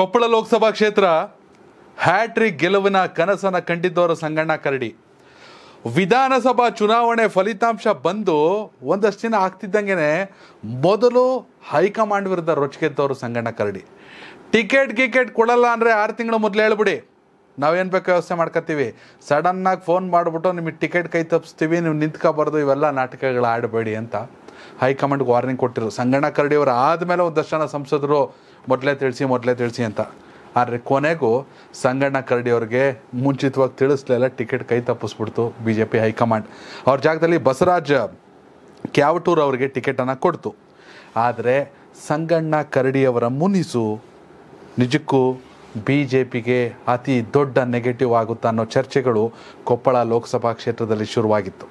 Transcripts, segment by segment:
ಕೊಪ್ಪಳ ಲೋಕಸಭಾ ಕ್ಷೇತ್ರ ಹ್ಯಾಟ್ರಿಕ್ ಗೆಲುವಿನ ಕನಸನ್ನು ಕಂಡಿದ್ದವರು ಸಂಗಣ್ಣ ಕರಡಿ ವಿಧಾನಸಭಾ ಚುನಾವಣೆ ಫಲಿತಾಂಶ ಬಂದು ಒಂದಷ್ಟು ದಿನ ಆಗ್ತಿದ್ದಂಗೆ ಮೊದಲು ಹೈಕಮಾಂಡ್ ವಿರುದ್ಧ ರೊಚ್ಚಿಗೆದ್ದವರು ಸಂಗಣ್ಣ ಕರಡಿ ಟಿಕೆಟ್ ಗಿಕೆಟ್ ಕೊಡಲ್ಲ ಅಂದರೆ ಆರು ತಿಂಗಳು ಮೊದಲು ಹೇಳ್ಬಿಡಿ ನಾವೇನು ಬೇಕು ವ್ಯವಸ್ಥೆ ಮಾಡ್ಕೊತೀವಿ ಸಡನ್ನಾಗಿ ಫೋನ್ ಮಾಡಿಬಿಟ್ಟು ನಿಮಗೆ ಟಿಕೆಟ್ ಕೈ ತಪ್ಪಿಸ್ತೀವಿ ನೀವು ನಿಂತ್ಕೋಬಾರ್ದು ಇವೆಲ್ಲ ನಾಟಕಗಳು ಆಡಬೇಡಿ ಅಂತ ಹೈಕಮಾಂಡ್ಗೆ ವಾರ್ನಿಂಗ್ ಕೊಟ್ಟಿರು ಸಂಗಣ್ಣ ಕರಡಿ ಆದಮೇಲೆ ಒಂದಷ್ಟು ಜನ ಸಂಸದರು ಮೊದಲೇ ತಿಳಿಸಿ ಮೊದಲೇ ತಿಳಿಸಿ ಅಂತ ಆದರೆ ಕೊನೆಗೂ ಸಂಗಣ್ಣ ಕರಡಿ ಅವ್ರಿಗೆ ಮುಂಚಿತವಾಗಿ ತಿಳಿಸ್ಲೆಲ್ಲ ಟಿಕೆಟ್ ಕೈ ತಪ್ಪಿಸ್ಬಿಡ್ತು ಬಿ ಜೆ ಪಿ ಹೈಕಮಾಂಡ್ ಅವ್ರ ಜಾಗದಲ್ಲಿ ಬಸವರಾಜ್ ಕ್ಯಾವಟೂರ್ ಅವರಿಗೆ ಟಿಕೆಟನ್ನು ಕೊಡ್ತು ಆದರೆ ಸಂಗಣ್ಣ ಕರಡಿಯವರ ಮುನಿಸು ನಿಜಕ್ಕೂ ಬಿ ಜೆ ಪಿಗೆ ಅತಿ ದೊಡ್ಡ ನೆಗೆಟಿವ್ ಆಗುತ್ತೆ ಅನ್ನೋ ಚರ್ಚೆಗಳು ಕೊಪ್ಪಳ ಲೋಕಸಭಾ ಕ್ಷೇತ್ರದಲ್ಲಿ ಶುರುವಾಗಿತ್ತು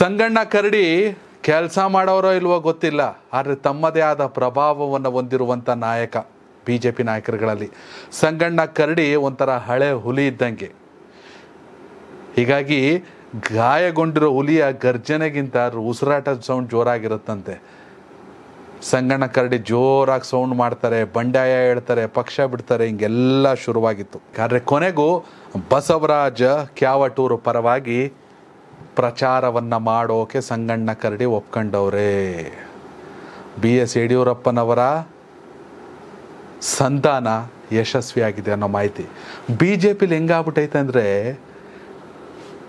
ಸಂಗಣ್ಣ ಕರಡಿ ಕೆಲಸ ಮಾಡೋರೋ ಇಲ್ವೋ ಗೊತ್ತಿಲ್ಲ ಆದರೆ ತಮ್ಮದೇ ಆದ ಪ್ರಭಾವವನ್ನು ಹೊಂದಿರುವಂಥ ನಾಯಕ ಬಿ ಜೆ ಪಿ ನಾಯಕರುಗಳಲ್ಲಿ ಸಂಗಣ್ಣ ಕರಡಿ ಒಂಥರ ಹಳೆ ಹುಲಿ ಇದ್ದಂಗೆ ಹೀಗಾಗಿ ಗಾಯಗೊಂಡಿರೋ ಹುಲಿಯ ಗರ್ಜನೆಗಿಂತ ಉಸಿರಾಟದ ಸೌಂಡ್ ಜೋರಾಗಿರುತ್ತಂತೆ ಸಂಗಣ್ಣ ಕರಡಿ ಜೋರಾಗಿ ಸೌಂಡ್ ಮಾಡ್ತಾರೆ ಬಂಡಾಯ ಹೇಳ್ತಾರೆ ಪಕ್ಷ ಬಿಡ್ತಾರೆ ಹಿಂಗೆಲ್ಲ ಶುರುವಾಗಿತ್ತು ಆದರೆ ಕೊನೆಗೂ ಬಸವರಾಜ ಕ್ಯಾವಟೂರು ಪರವಾಗಿ ಪ್ರಚಾರವನ್ನು ಮಾಡೋಕೆ ಸಂಗಣ್ಣ ಕರಡಿ ಒಪ್ಕೊಂಡವ್ರೆ ಬಿ ಎಸ್ ಯಡಿಯೂರಪ್ಪನವರ ಸಂತಾನ ಯಶಸ್ವಿಯಾಗಿದೆ ಅನ್ನೋ ಮಾಹಿತಿ ಬಿ ಜೆ ಪಿಲಿ ಹೆಂಗಾಗ್ಬಿಟ್ಟೈತೆ ಅಂದರೆ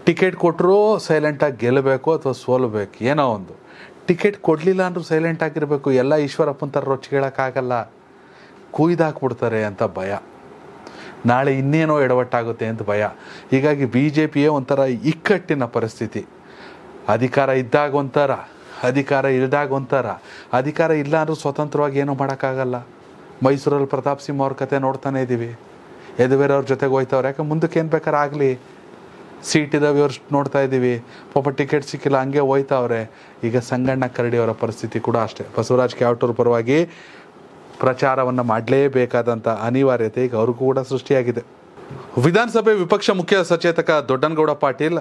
ಟಿಕೆಟ್ ಕೊಟ್ಟರೂ ಸೈಲೆಂಟಾಗಿ ಗೆಲ್ಲಬೇಕು ಅಥವಾ ಸೋಲಬೇಕು ಏನೋ ಒಂದು ಟಿಕೆಟ್ ಕೊಡಲಿಲ್ಲ ಅಂದರೂ ಸೈಲೆಂಟ್ ಆಗಿರಬೇಕು ಎಲ್ಲ ಈಶ್ವರಪ್ಪನ ಥರ ರೊಚ್ಚಿಗಳಕ್ಕಾಗಲ್ಲ ಕುಯ್ದಾಕ್ಬಿಡ್ತಾರೆ ಅಂತ ಭಯ ನಾಳೆ ಇನ್ನೇನೋ ಎಡವಟ್ಟಾಗುತ್ತೆ ಅಂತ ಭಯ ಹೀಗಾಗಿ ಬಿ ಜೆ ಪಿಯೇ ಒಂಥರ ಇಕ್ಕಟ್ಟಿನ ಪರಿಸ್ಥಿತಿ ಅಧಿಕಾರ ಇದ್ದಾಗ ಒಂಥರ ಅಧಿಕಾರ ಇಲ್ಲದಾಗ ಒಂಥರ ಅಧಿಕಾರ ಇಲ್ಲ ಅಂದರೂ ಸ್ವತಂತ್ರವಾಗಿ ಏನೂ ಮಾಡೋಕ್ಕಾಗಲ್ಲ ಮೈಸೂರಲ್ಲಿ ಪ್ರತಾಪ್ ಸಿಂಹ ಅವ್ರ ಕತೆ ನೋಡ್ತಾನೆ ಇದ್ದೀವಿ ಅವ್ರ ಜೊತೆಗೆ ಹೋಯ್ತವ್ರು ಯಾಕೆ ಮುಂದಕ್ಕೆ ಏನು ಬೇಕಾದ್ರೆ ಆಗಲಿ ಸೀಟ್ ಇದಾವೆ ಇವ್ರು ನೋಡ್ತಾ ಇದ್ದೀವಿ ಪಾಪ ಟಿಕೆಟ್ ಸಿಕ್ಕಿಲ್ಲ ಹಂಗೆ ಹೋಯ್ತಾವ್ರೆ ಈಗ ಸಂಗಣ್ಣ ಕರಡಿ ಅವರ ಪರಿಸ್ಥಿತಿ ಕೂಡ ಅಷ್ಟೇ ಬಸವರಾಜ್ ಕ್ಯಾವಟೂರ್ ಪರವಾಗಿ ಪ್ರಚಾರವನ್ನು ಮಾಡಲೇಬೇಕಾದಂಥ ಅನಿವಾರ್ಯತೆ ಈಗ ಅವ್ರಿಗೂ ಕೂಡ ಸೃಷ್ಟಿಯಾಗಿದೆ ವಿಧಾನಸಭೆ ವಿಪಕ್ಷ ಮುಖ್ಯ ಸಚೇತಕ ದೊಡ್ಡನಗೌಡ ಪಾಟೀಲ್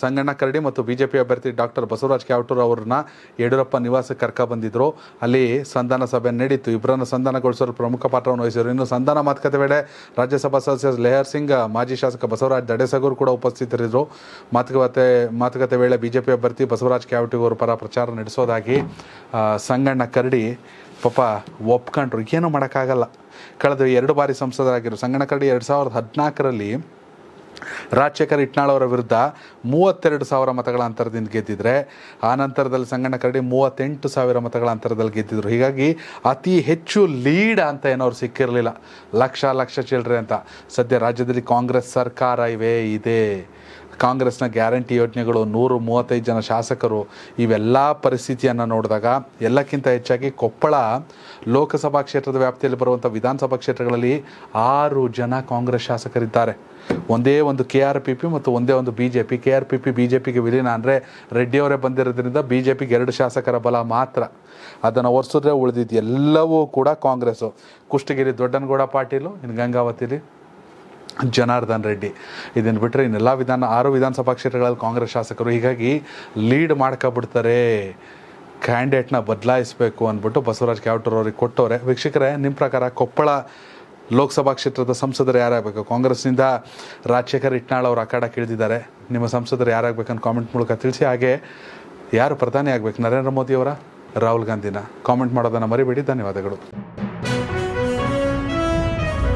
ಸಂಗಣ್ಣ ಕರಡಿ ಮತ್ತು ಬಿಜೆಪಿ ಅಭ್ಯರ್ಥಿ ಡಾಕ್ಟರ್ ಬಸವರಾಜ್ ಕ್ಯಾವಟೂರ್ ಅವ್ರನ್ನ ಯಡಿಯೂರಪ್ಪ ನಿವಾಸಕ್ಕೆ ಕರ್ಕ ಬಂದಿದ್ರು ಅಲ್ಲಿ ಸಂಧಾನ ಸಭೆ ನಡೀತು ಇಬ್ಬರನ್ನು ಸಂಧಾನಗೊಳಿಸಲು ಪ್ರಮುಖ ಪಾತ್ರವನ್ನು ವಹಿಸಿದರು ಇನ್ನು ಸಂಧಾನ ಮಾತುಕತೆ ವೇಳೆ ರಾಜ್ಯಸಭಾ ಸದಸ್ಯ ಲೇಹರ್ ಸಿಂಗ್ ಮಾಜಿ ಶಾಸಕ ಬಸವರಾಜ್ ದಡೆಸಗೂರು ಕೂಡ ಉಪಸ್ಥಿತರಿದ್ದರು ಮಾತುಕತೆ ಮಾತುಕತೆ ವೇಳೆ ಬಿಜೆಪಿ ಅಭ್ಯರ್ಥಿ ಬಸವರಾಜ್ ಕ್ಯಾವಟೂರ್ ಪರ ಪ್ರಚಾರ ನಡೆಸೋದಾಗಿ ಸಂಗಣ್ಣ ಕರಡಿ ಪಾಪ ಒಪ್ಕೊಂಡ್ರು ಏನೂ ಮಾಡೋಕ್ಕಾಗಲ್ಲ ಕಳೆದ ಎರಡು ಬಾರಿ ಸಂಸದರಾಗಿರು ಸಂಗಣ್ಣ ಕರಡಿ ಎರಡು ಸಾವಿರದ ಹದಿನಾಲ್ಕು ಹದಿನಾಲ್ಕರಲ್ಲಿ ರಾಜಶೇಖರ್ ಇಟ್ನಾಳ್ ಅವರ ವಿರುದ್ಧ ಮೂವತ್ತೆರಡು ಸಾವಿರ ಮತಗಳ ಅಂತರದಿಂದ ಗೆದ್ದಿದ್ರೆ ಆ ನಂತರದಲ್ಲಿ ಸಂಗಣ್ಣ ಕರಡಿ ಮೂವತ್ತೆಂಟು ಸಾವಿರ ಮತಗಳ ಅಂತರದಲ್ಲಿ ಗೆದ್ದಿದ್ರು ಹೀಗಾಗಿ ಅತಿ ಹೆಚ್ಚು ಲೀಡ್ ಅಂತ ಏನೋ ಸಿಕ್ಕಿರಲಿಲ್ಲ ಲಕ್ಷ ಲಕ್ಷ ಚಿಲ್ಲರೆ ಅಂತ ಸದ್ಯ ರಾಜ್ಯದಲ್ಲಿ ಕಾಂಗ್ರೆಸ್ ಸರ್ಕಾರ ಇವೆ ಇದೆ ಕಾಂಗ್ರೆಸ್ನ ಗ್ಯಾರಂಟಿ ಯೋಜನೆಗಳು ನೂರು ಮೂವತ್ತೈದು ಜನ ಶಾಸಕರು ಇವೆಲ್ಲ ಪರಿಸ್ಥಿತಿಯನ್ನು ನೋಡಿದಾಗ ಎಲ್ಲಕ್ಕಿಂತ ಹೆಚ್ಚಾಗಿ ಕೊಪ್ಪಳ ಲೋಕಸಭಾ ಕ್ಷೇತ್ರದ ವ್ಯಾಪ್ತಿಯಲ್ಲಿ ಬರುವಂಥ ವಿಧಾನಸಭಾ ಕ್ಷೇತ್ರಗಳಲ್ಲಿ ಆರು ಜನ ಕಾಂಗ್ರೆಸ್ ಶಾಸಕರಿದ್ದಾರೆ ಒಂದೇ ಒಂದು ಕೆ ಆರ್ ಪಿ ಪಿ ಮತ್ತು ಒಂದೇ ಒಂದು B J P K R P P B J ಪಿಗೆ ವಿಲೀನ ಅಂದರೆ ರೆಡ್ಡಿಯವರೇ ಬಂದಿರೋದ್ರಿಂದ ಬಿ ಜೆ ಪಿಗೆ ಎರಡು ಶಾಸಕರ ಬಲ ಮಾತ್ರ ಅದನ್ನು ಒರೆಸಿದ್ರೆ ಉಳಿದಿದ್ದು ಎಲ್ಲವೂ ಕೂಡ ಕಾಂಗ್ರೆಸ್ಸು ಕುಷ್ಟಗಿರಿ ದೊಡ್ಡನಗೌಡ ಪಾಟೀಲು ಇನ್ನು ಗಂಗಾವತಿಲಿ ಜನಾರ್ದನ್ ರೆಡ್ಡಿ ಇದನ್ನು ಬಿಟ್ಟರೆ ಇನ್ನೆಲ್ಲ ವಿಧಾನ ಆರು ವಿಧಾನಸಭಾ ಕ್ಷೇತ್ರಗಳಲ್ಲಿ ಕಾಂಗ್ರೆಸ್ ಶಾಸಕರು ಹೀಗಾಗಿ ಲೀಡ್ ಮಾಡ್ಕೊಬಿಡ್ತಾರೆ ಕ್ಯಾಂಡಿಡೇಟ್ನ ಬದಲಾಯಿಸಬೇಕು ಅಂದ್ಬಿಟ್ಟು ಬಸವರಾಜ್ ಅವ್ರಿಗೆ ಕೊಟ್ಟವ್ರೆ ವೀಕ್ಷಕರೇ ನಿಮ್ಮ ಪ್ರಕಾರ ಕೊಪ್ಪಳ ಲೋಕಸಭಾ ಕ್ಷೇತ್ರದ ಸಂಸದರು ಯಾರಾಗಬೇಕು ಕಾಂಗ್ರೆಸ್ನಿಂದ ರಾಜಶೇಖರ್ ಇಟ್ನಾಳ್ ಅವರು ಅಖಾಡ ಕೇಳಿದ್ದಾರೆ ನಿಮ್ಮ ಸಂಸದರು ಯಾರಾಗಬೇಕಂತ ಕಾಮೆಂಟ್ ಮೂಲಕ ತಿಳಿಸಿ ಹಾಗೆ ಯಾರು ಪ್ರಧಾನಿ ಆಗಬೇಕು ನರೇಂದ್ರ ಮೋದಿಯವರ ರಾಹುಲ್ ಗಾಂಧಿನ ಕಾಮೆಂಟ್ ಮಾಡೋದನ್ನು ಮರಿಬೇಡಿ ಧನ್ಯವಾದಗಳು